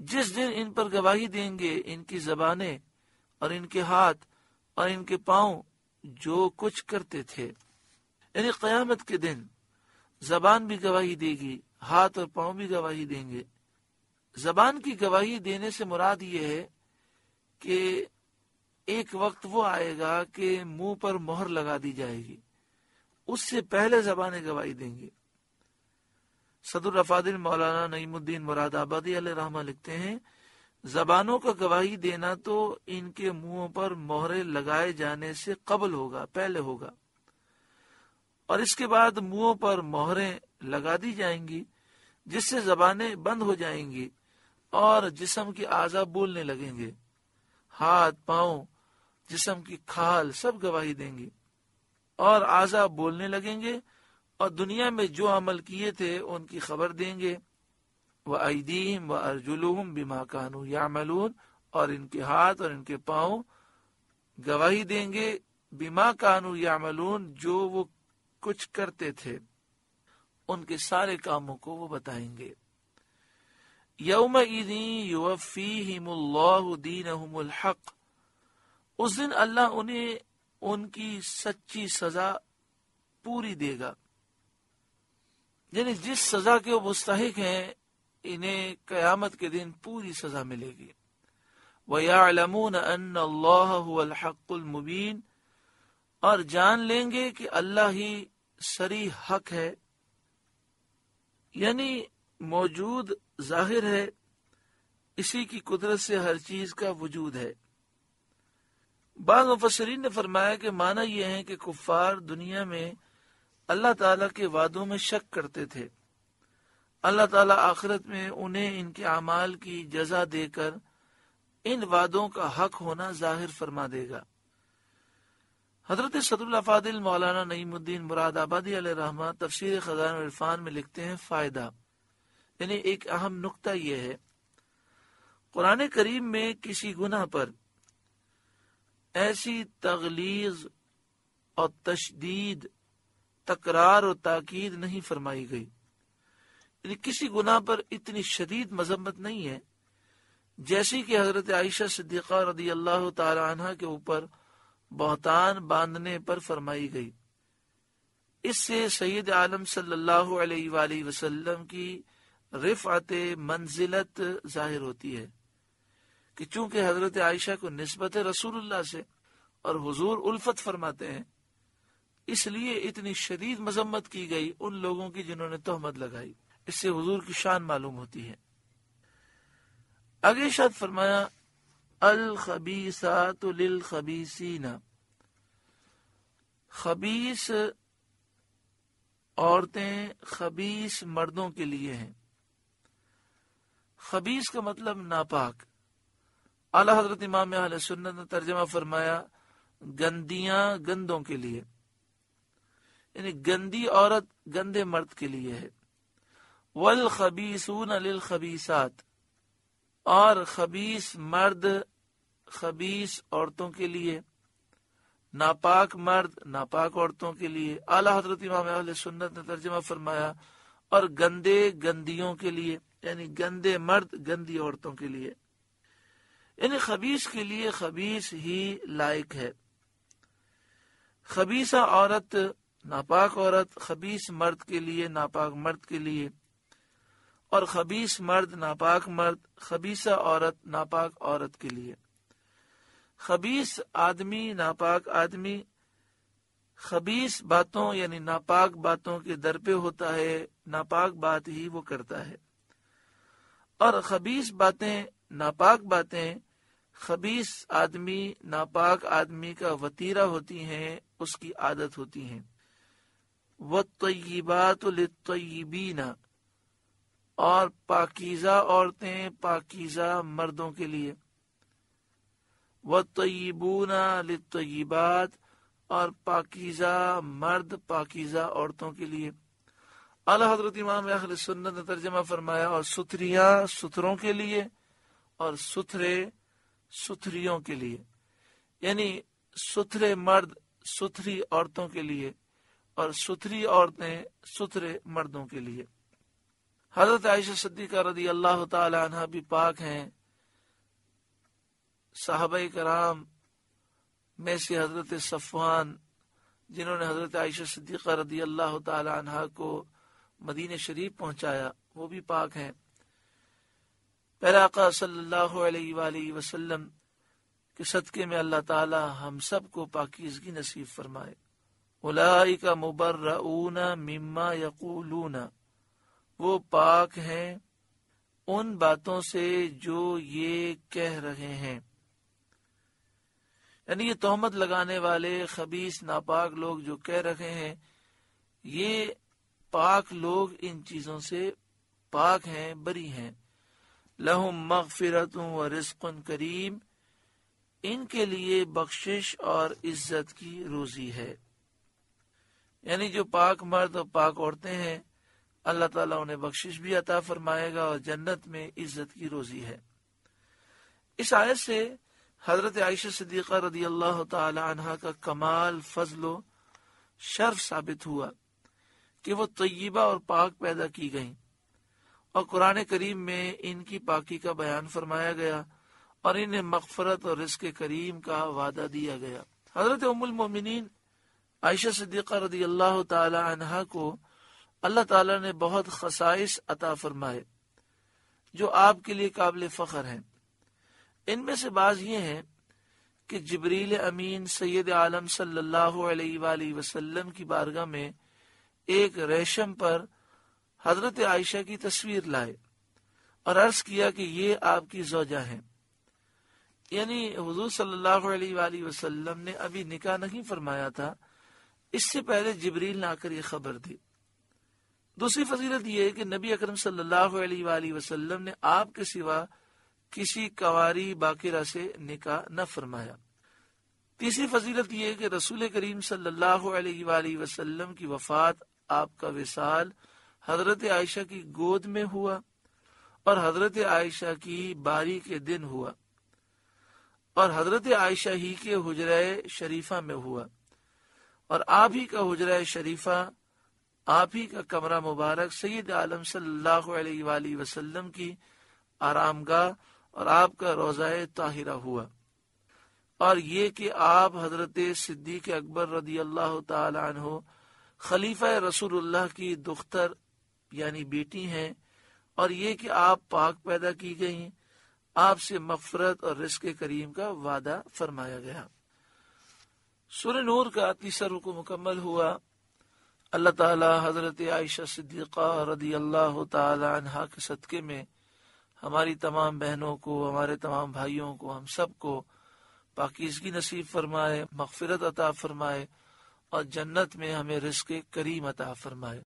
जिस दिन इन पर गवाही देंगे इनकी जबाने और इनके हाथ और इनके पांव जो कुछ करते थे यानी क्यामत के दिन जबान भी गवाही देगी हाथ और पांव भी गवाही देंगे जबान की गवाही देने से मुराद ये है कि एक वक्त वो आएगा कि मुंह पर मोहर लगा दी जाएगी उससे पहले जबान गवाही देंगे सदर रफादिल मौलाना नईमुद्दीन मुरादाबादी रहमा लिखते हैं जबानों का गवाही देना तो इनके मुंहों पर मोहरे लगाए जाने से कबल होगा पहले होगा और इसके बाद मुंहों पर मोहरे लगा दी जाएंगी जिससे जबाने बंद हो जाएंगी और जिसम की आजा बोलने लगेंगे हाथ पाओ जिसम की खाल सब गवाही देंगे और आजा बोलने लगेंगे और दुनिया में जो अमल किए थे उनकी खबर देंगे व ईदीम व अर्जुलूम बिमा कानू यामलून और इनके हाथ और इनके पाओ गवाही देंगे बिमा कानू या मलून जो वो कुछ करते थे उनके सारे कामों को वो बताएंगे यौम ईदीन हक उस दिन अल्लाह उन्हें उनकी सच्ची सजा पूरी देगा यानी जिस सजा के वो मुस्तक है इन्हें क्यामत के दिन पूरी सजा मिलेगी वयामून और जान लेंगे कि अल्लाह ही सरी हक है यानी मौजूद जाहिर है इसी की कुदरत से हर चीज का वजूद है बाद मुफसरीन ने फरमाया कि माना यह है कि कुफार दुनिया में अल्लाह ताला के वादों में शक करते थे अल्लाह ताला आखिरत में उन्हें इनके अमाल की जजा देकर इन वादों का हक होना जाहिर फरमा देगा हजरत सदुल्लाफादिल मौलाना नईमुद्दीन मुराद आबादी रहमा तफसर खजान इरफान में लिखते हैं फ़ायदा यानी एक अहम नुकता यह है कुरान करीम में किसी गुनाह पर ऐसी तगलीज और तशदीद तकरार और ताकीद नहीं फरमाई गई किसी गुना पर इतनी शदीद मजम्मत नहीं है जैसी की हजरत आयशा सिद्दीक़ा रदी अल्लाह तला के ऊपर बहतान बांधने पर फरमाई गई इससे सैयद आलम सल्लल्लाहु अलैहि वसल्लम की रिफात मंजिलत जाहिर होती है कि चूंकि हजरत आयशा को नस्बत रसूल से और हजूर उल्फत फरमाते हैं इसलिए इतनी शदीद मजम्मत की गई उन लोगों की जिन्होंने तोहमत लगाई इससे हजूर की शान मालूम होती है आगे शायद फरमाया अल खबीसातुलखबीसीना खबीस औरतें खबीस मर्दों के लिए हैं खबीस का मतलब नापाक अला हजरत इमाम सुन्नत ने तर्जमा फरमाया गंदियां गंदों के लिए यानी गंदी औरत गंदे मर्द के लिए है वल खबीसून अलिल खबीसात और खबीस मर्द खबीस औरतों के लिए नापाक मर्द नापाक औरतों के लिए आला हजरत इमाम सुन्नत ने तर्जमा फरमाया और गंदे गंदियों के लिए यानी गंदे मर्द गंदी औरतों के लिए यानी खबीस के लिए खबीस ही लायक है खबीसा औरत नापाक औरत खबीस मर्द के लिए नापाक मर्द के लिए और खबीस मर्द नापाक मर्द खबीसा औरत नापाक औरत के लिए खबीस आदमी नापाक आदमी खबीस बातों यानी नापाक बातों के दर पे होता है नापाक बात ही वो करता है और खबीस बातें नापाक बातें खबीस आदमी नापाक आदमी का वतीरा होती हैं उसकी आदत होती हैं वतबातबीन और पाकिज़ा औरतें पाकिज़ा मर्दों के लिए व वतबूना लतबात और पाकिज़ा मर्द पाकिज़ा औरतों के लिए अला हजरत इमाम सुन्नत ने तर्जमा फरमाया और सुथरिया सुथरों के लिए और सुथरे सुथरियों के लिए यानी सुथरे मर्द सुथरी औरतों के लिए और सुथरी औरतें सुथरे मर्दों के लिए हजरत आयशा सद्दीका रदी अल्लाह तहा भी पाक है साहब कराम में से हजरत सफ़ान जिन्होंने हजरत आयशा सद्दीक़ा रदी अल्लाह तहा को मदीन शरीफ पहुंचाया वो भी पाक है पैराका सल्लल्लाहु अलैहि के सदक़े में अल्लाह ताला हम सब को पाकिजगी नसीब फरमाए उलाई का मुबर्रऊना मिम्मा यकूलूना वो पाक हैं उन बातों से जो ये कह रहे हैं यानी ये तोहमत लगाने वाले खबीस नापाक लोग जो कह रहे हैं ये पाक लोग इन चीजों से पाक हैं बरी हैं लहु मगफिरत व रिस्क करीम इनके लिए बख्शिश और इज्जत की रोजी है यानी जो पाक मर्द और पाक औरतें हैं अल्लाह ताला उन्हें बख्शिश भी अता फरमाएगा और जन्नत में इज्जत की रोजी है इस आयत से हजरत आयशा सदीक़ा रदी अल्लाह तहा का कमाल फजलो शर्फ साबित हुआ कि वो तय्यबा और पाक पैदा की गई और कुरान करीम में इनकी पाकी का बयान फरमाया गया और इन्हें मगफरत और रिस्क करीम का वादा दिया गया हजरत उमुल मोमिन आयशा सदीक़ा रदी अल्लाह तहा को अल्लाह ताला ने बहुत खसाइस अता फरमाए जो आपके लिए काबिल फ़ख्र हैं इनमें से बाज ये हैं कि जबरील अमीन सैयद आलम सल्लल्लाहु की बारगाह में एक रेशम पर हजरत आयशा की तस्वीर लाए और अर्ज किया कि ये आपकी जोजा है यानी हजूर सल्लल्लाहु ने अभी निका नहीं फरमाया था इससे पहले जबरील ने आकर यह खबर दी दूसरी फजीलत यह है कि नबी अकरम सल्लल्लाहु अलैहि वसल्लम ने आपके सिवा किसी कवारी बाकिरा से निकाह न फरमाया तीसरी फजीलत यह है कि रसूल करीम सल्लल्लाहु अलैहि वसल्लम की वफात आपका विसाल हजरत आयशा की गोद में हुआ और हजरत आयशा की बारी के दिन हुआ और हजरत आयशा ही के हजरा शरीफा में हुआ और आप ही का हजरा शरीफा आप ही का कमरा मुबारक सैद आलम सल्लाम की आराम गाह और आपका रोज़ा ताहिरा हुआ और ये कि आप हजरत सिद्दीक अकबर रदी अल्लाह तहो खलीफा रसूलुल्लाह की दुख्तर यानी बेटी हैं और ये कि आप पाक पैदा की गई आपसे मफरत और रिस्क करीम का वादा फरमाया गया सुर नूर का तीसरा सर्व को मुकम्मल हुआ अल्लाह ताला हजरत आयशा सिद्दीक़ा रदी अल्लाह तहा के सदक़े में हमारी तमाम बहनों को हमारे तमाम भाइयों को हम सब को पाकिजगी नसीब फरमाए मगफिरत अता फरमाए और जन्नत में हमें रिस्क करीम अता फरमाए